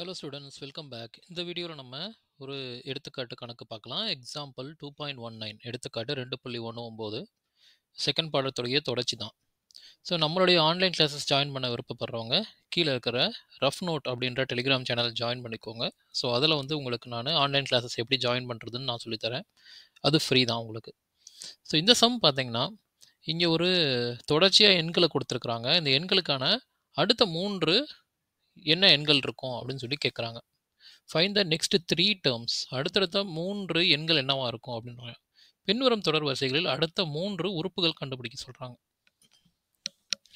hello students welcome back இந்த வீடியோவில் நம்ம ஒரு எடுத்துக்காட்டு கணக்கு பார்க்கலாம் example two point one nine எடுத்துக்காட்டு ரெண்டு புள்ளி ஒன்று ஒம்பது செகண்ட் பாடத்துடைய தொடர்ச்சி தான் ஸோ நம்மளுடைய ஆன்லைன் கிளாஸஸ் ஜாயின் பண்ண விருப்பப்படுறவங்க கீழே இருக்கிற ரஃப் நோட் அப்படின்ற டெலிகிராம் சேனல் ஜாயின் பண்ணிக்கோங்க ஸோ அதில் வந்து உங்களுக்கு நான் ஆன்லைன் கிளாஸஸ் எப்படி ஜாயின் பண்ணுறதுன்னு நான் சொல்லித்தரேன் அது ஃப்ரீ தான் உங்களுக்கு ஸோ இந்த சம் பார்த்தீங்கன்னா இங்கே ஒரு தொடர்ச்சியாக எண்களை கொடுத்துருக்குறாங்க இந்த எண்களுக்கான அடுத்த மூன்று என்ன எண்கள் இருக்கும் அப்படின்னு சொல்லி கேட்குறாங்க find the next three terms அடுத்தடுத்த மூன்று எண்கள் என்னவாக இருக்கும் அப்படின்னு பின்வரும் தொடர் வரிசைகளில் அடுத்த மூன்று உறுப்புகள் கண்டுபிடிக்க சொல்கிறாங்க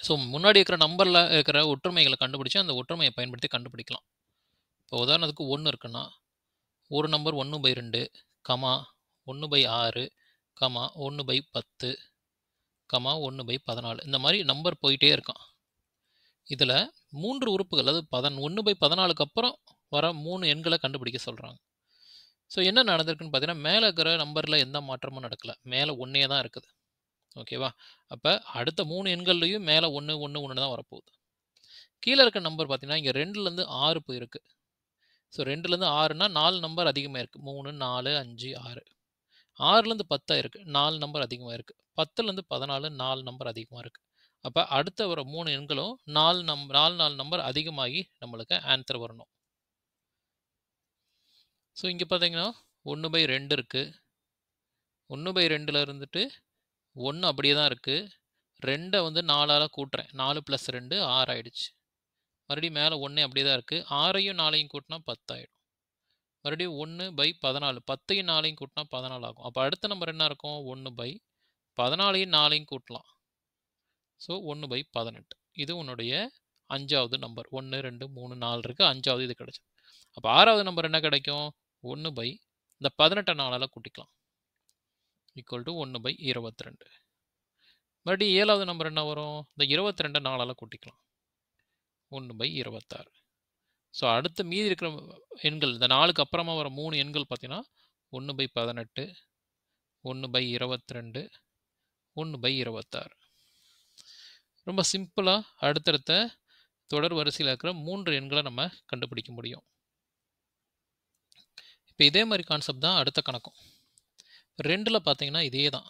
ஸோ முன்னாடி இருக்கிற நம்பரில் இருக்கிற ஒற்றுமைகளை கண்டுபிடிச்சு அந்த ஒற்றுமையை பயன்படுத்தி கண்டுபிடிக்கலாம் இப்போ உதாரணத்துக்கு ஒன்று இருக்குன்னா ஒரு நம்பர் ஒன்று பை ரெண்டு கமா ஒன்று பை ஆறு கமா ஒன்று பை பத்து கமா ஒன்று பை பதினாலு இந்த மாதிரி நம்பர் போயிட்டே இருக்கான் இதில் மூன்று உறுப்புகள் அது பதன் ஒன்று பை பதினாலுக்கு அப்புறம் வர மூணு எண்களை கண்டுபிடிக்க சொல்கிறாங்க ஸோ என்ன நடந்திருக்குன்னு பார்த்தீங்கன்னா மேலே இருக்கிற நம்பரில் எந்த மாற்றமும் நடக்கலை மேலே ஒன்றே தான் இருக்குது ஓகேவா அப்போ அடுத்த மூணு எண்கள்லையும் மேலே ஒன்று ஒன்று ஒன்று தான் வரப்போகுது கீழே இருக்கிற நம்பர் பார்த்தீங்கன்னா இங்கே ரெண்டுலேருந்து ஆறு போயிருக்கு ஸோ ரெண்டுலேருந்து ஆறுனா நாலு நம்பர் அதிகமாக இருக்குது மூணு நாலு அஞ்சு ஆறு ஆறுலேருந்து பத்தாக இருக்குது நாலு நம்பர் அதிகமாக இருக்குது பத்துலேருந்து பதினாலு நாலு நம்பர் அதிகமாக இருக்குது அப்போ அடுத்த வர மூணு எண்களும் நாலு நம் நாலு நாலு நம்பர் அதிகமாகி நம்மளுக்கு ஆன்சர் வரணும் ஸோ இங்கே பார்த்தீங்கன்னா ஒன்று பை ரெண்டு இருக்குது ஒன்று பை ரெண்டில் இருந்துட்டு ஒன்று அப்படியே தான் இருக்குது ரெண்டை வந்து நாலால் கூட்டுறேன் நாலு ப்ளஸ் ரெண்டு ஆறு ஆயிடுச்சு மறுபடியும் மேலே ஒன்றே அப்படியே தான் இருக்குது ஆறையும் நாலையும் கூட்டினா பத்தாயிடும் மறுபடியும் ஒன்று பை பதினாலு பத்தையும் நாலையும் கூட்டினா பதினாலு ஆகும் அப்போ அடுத்த நம்பர் என்ன இருக்கும் ஒன்று பை பதினாலையும் நாலையும் கூட்டலாம் ஸோ ஒன்று பை பதினெட்டு இது உன்னுடைய அஞ்சாவது நம்பர் ஒன்று ரெண்டு மூணு நாலு இருக்குது அஞ்சாவது இது கிடைச்சது அப்போ ஆறாவது நம்பர் என்ன கிடைக்கும் ஒன்று பை இந்த பதினெட்டை நாளால் கூட்டிக்கலாம் ஈக்குவல் டு ஒன்று பை இருபத்தி ரெண்டு மறுபடியும் ஏழாவது நம்பர் என்ன வரும் இந்த இருபத்தி ரெண்டை நாளால் கூட்டிக்கலாம் ஒன்று பை இருபத்தாறு ஸோ அடுத்து மீதி இருக்கிற எண்கள் இந்த நாளுக்கு அப்புறமா வர மூணு எண்கள் பார்த்தீங்கன்னா ஒன்று பை பதினெட்டு ஒன்று பை இருபத்தி ரெண்டு ஒன்று பை இருபத்தாறு ரொம்ப சிம்பிளாக அடுத்தடுத்த தொடர் வரிசையில் இருக்கிற மூன்று எண்களை நம்ம கண்டுபிடிக்க முடியும் இப்போ இதே மாதிரி கான்செப்ட் தான் அடுத்த கணக்கும் ரெண்டில் பார்த்தீங்கன்னா இதே தான்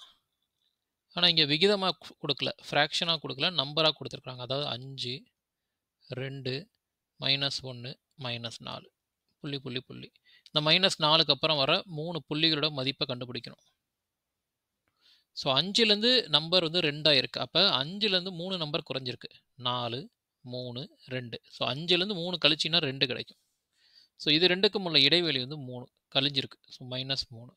ஆனால் இங்கே விகிதமாக கொடுக்கல ஃப்ராக்ஷனாக கொடுக்கல நம்பராக கொடுத்துருக்குறாங்க அதாவது அஞ்சு ரெண்டு மைனஸ் ஒன்று மைனஸ் நாலு புள்ளி புள்ளி புள்ளி இந்த மைனஸ் நாலுக்கு அப்புறம் வர மூணு புள்ளிகளோட மதிப்பை கண்டுபிடிக்கணும் ஸோ அஞ்சுலேருந்து நம்பர் வந்து ரெண்டாக இருக்குது அப்போ அஞ்சுலேருந்து மூணு நம்பர் குறைஞ்சிருக்கு நாலு மூணு ரெண்டு ஸோ அஞ்சுலேருந்து மூணு கழிச்சின்னா ரெண்டு கிடைக்கும் ஸோ இது ரெண்டுக்கும் உள்ள இடைவெளி வந்து மூணு கழிஞ்சிருக்கு ஸோ மைனஸ் மூணு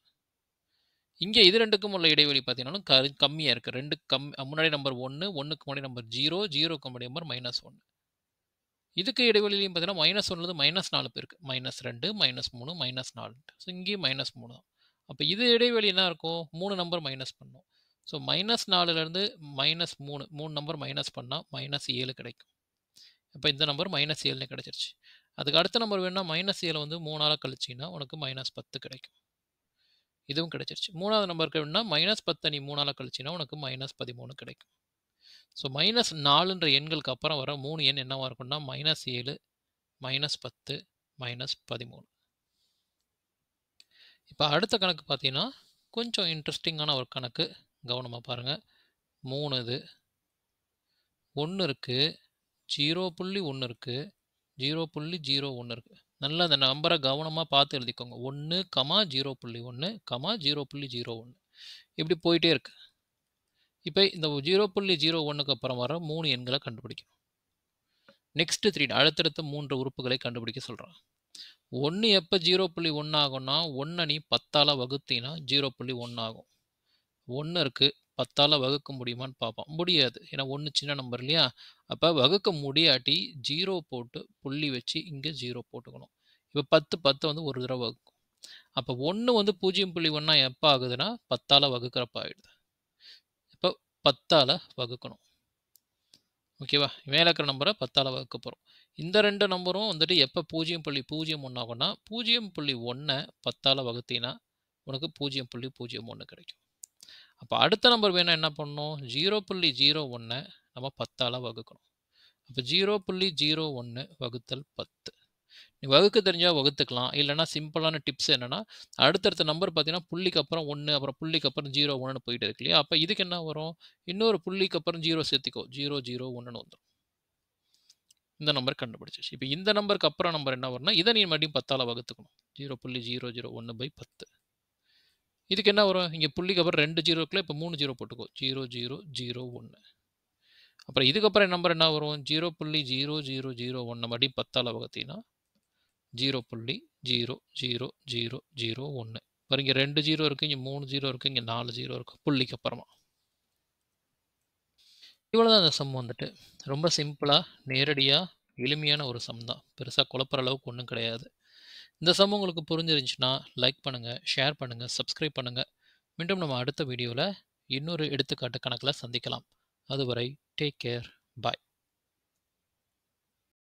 இங்கே இது ரெண்டுக்கும் உள்ள இடைவெளி பார்த்தீங்கன்னா கரு கம்மியாக இருக்குது ரெண்டு கம் முன்னாடி நம்பர் ஒன்று ஒன்றுக்கு முன்னாடி நம்பர் ஜீரோ ஜீரோக்கு முன்னாடி நம்பர் மைனஸ் ஒன்று இதுக்கு இடைவெளியிலையும் பார்த்தீங்கன்னா மைனஸ் ஒன்றுலேருந்து மைனஸ் நாலு பேருக்கு மைனஸ் ரெண்டு மைனஸ் மூணு மைனஸ் நாலு ஸோ இங்கேயும் மைனஸ் மூணு தான் அப்போ இது இடைவெளி என்ன இருக்கும் மூணு நம்பர் மைனஸ் பண்ணும் ஸோ மைனஸ் நாலுலேருந்து மைனஸ் மூணு மூணு நம்பர் மைனஸ் பண்ணால் மைனஸ் ஏழு கிடைக்கும் இப்போ இந்த நம்பர் மைனஸ் ஏழுன்னு கிடச்சிருச்சு அதுக்கு அடுத்த நம்பர் வேணால் மைனஸ் ஏழு வந்து மூணால் கழிச்சின்னா உனக்கு மைனஸ் பத்து கிடைக்கும் இதுவும் கிடைச்சிருச்சு மூணாவது நம்பருக்கு வேணும்னா மைனஸ் பத்து நீ மூணால் கழிச்சின்னா உனக்கு மைனஸ் பதிமூணு கிடைக்கும் ஸோ மைனஸ் நாலுன்ற எண்களுக்கு அப்புறம் வர மூணு எண் என்னவாக இருக்கும்னா மைனஸ் ஏழு மைனஸ் பத்து மைனஸ் பதிமூணு இப்போ அடுத்த கணக்கு பார்த்தீங்கன்னா கொஞ்சம் இன்ட்ரெஸ்டிங்கான ஒரு கணக்கு கவனமாக பாருங்கள் மூணு இது ஒன்று இருக்குது ஜீரோ புள்ளி ஒன்று இருக்குது ஜீரோ புள்ளி ஜீரோ ஒன்று இருக்குது நல்லா அந்த நம்பரை கவனமாக பார்த்து எழுதிக்கோங்க ஒன்று கமா ஜீரோ புள்ளி ஒன்று கமா ஜீரோ புள்ளி ஜீரோ ஒன்று இப்படி போயிட்டே இருக்கு இப்போ இந்த ஜீரோ புள்ளி ஜீரோ ஒன்றுக்கு அப்புறம் வர மூணு எண்களை கண்டுபிடிக்கணும் நெக்ஸ்ட்டு த்ரீ அடுத்தடுத்த மூன்று உறுப்புகளை கண்டுபிடிக்க சொல்கிறான் ஒன்று எப்போ ஜீரோ புள்ளி ஒன்று ஆகும்னா ஒன்றை நீ பத்தால் வகுத்தினா ஜீரோ புள்ளி ஒன்று ஆகும் ஒன்று இருக்குது பத்தால் வகுக்க முடியுமான்னு பார்ப்போம் முடியாது ஏன்னா ஒன்று சின்ன நம்பர் இல்லையா அப்போ வகுக்க முடியாட்டி ஜீரோ போட்டு புள்ளி வச்சு இங்கே ஜீரோ போட்டுக்கணும் இப்போ பத்து பத்து வந்து ஒரு தடவை வகுக்கும் அப்போ ஒன்று வந்து பூஜ்ஜியம் புள்ளி ஒன்றா எப்போ ஆகுதுன்னா பத்தால் வகுக்கிறப்ப ஆகிடுது இப்போ பத்தால் வகுக்கணும் ஓகேவா மேலே இருக்கிற நம்பரை பத்தால் வகுக்க போகிறோம் இந்த ரெண்டு நம்பரும் வந்துட்டு எப்போ பூஜ்ஜியம் புள்ளி பூஜ்ஜியம் ஒன்றாகும்னா பூஜ்ஜியம் புள்ளி ஒன்றை பத்தால் வகுத்தினா உனக்கு பூஜ்ஜியம் புள்ளி பூஜ்ஜியம் ஒன்று கிடைக்கும் அப்போ அடுத்த நம்பர் வேணால் என்ன பண்ணணும் ஜீரோ புள்ளி ஜீரோ ஒன்றை நம்ம பத்தால் வகுக்கணும் அப்போ ஜீரோ புள்ளி ஜீரோ ஒன்று வகுத்தல் பத்து நீ வகுக்க தெரிஞ்சால் வகுத்துக்கலாம் இல்லைனா சிம்பிளான டிப்ஸ் என்னென்னா அடுத்தடுத்த நம்பர் பார்த்தீங்கன்னா புள்ளிக்கு அப்புறம் ஒன்று அப்புறம் புள்ளிக்கு அப்புறம் ஜீரோ ஒன்றுன்னு போயிட்டு இருக்கு இல்லையா அப்போ இதுக்கு என்ன வரும் இன்னொரு புள்ளிக்கு அப்புறம் ஜீரோ சேர்த்துக்கோ ஜீரோ ஜீரோ ஒன்றுன்னு வந்துடும் இந்த நம்பர் கண்டுபிடிச்சிச்சு இப்போ இந்த நம்பருக்கு அப்புறம் நம்பர் என்ன வரும்னா இதை நீ மறுபடியும் பத்தால் வகுத்துக்கணும் ஜீரோ புள்ளி ஜீரோ ஜீரோ ஒன்று பை பத்து இதுக்கு என்ன வரும் இங்கே புள்ளிக்கு அப்புறம் ரெண்டு ஜீரோக்கில் இப்போ மூணு ஜீரோ போட்டுக்கோ ஜீரோ ஜீரோ ஜீரோ ஒன்று அப்புறம் இதுக்கப்புறம் நம்பர் என்ன வரும் ஜீரோ புள்ளி ஜீரோ ஜீரோ ஜீரோ ஒன்று மறுபடியும் பத்தால் வகுத்தீங்கன்னா ஜீரோ புள்ளி ஜீரோ ஜீரோ ஜீரோ ஜீரோ ஒன்று இங்கே ரெண்டு ஜீரோ இருக்குது இங்கே மூணு ஜீரோ இருக்குது இங்கே நாலு ஜீரோ இருக்குது புள்ளிக்கு அப்புறமா இவ்வளோ தான் அந்த சம் வந்துட்டு ரொம்ப சிம்பிளாக நேரடியாக எளிமையான ஒரு சம் தான் பெருசாக குழப்பிற அளவுக்கு ஒன்றும் கிடையாது இந்த சம் உங்களுக்கு புரிஞ்சிருந்துச்சுன்னா லைக் பண்ணுங்கள் ஷேர் பண்ணுங்கள் சப்ஸ்கிரைப் பண்ணுங்கள் மீண்டும் நம்ம அடுத்த வீடியோவில் இன்னொரு எடுத்துக்காட்டு கணக்கில் சந்திக்கலாம் அதுவரை டேக் கேர் பாய்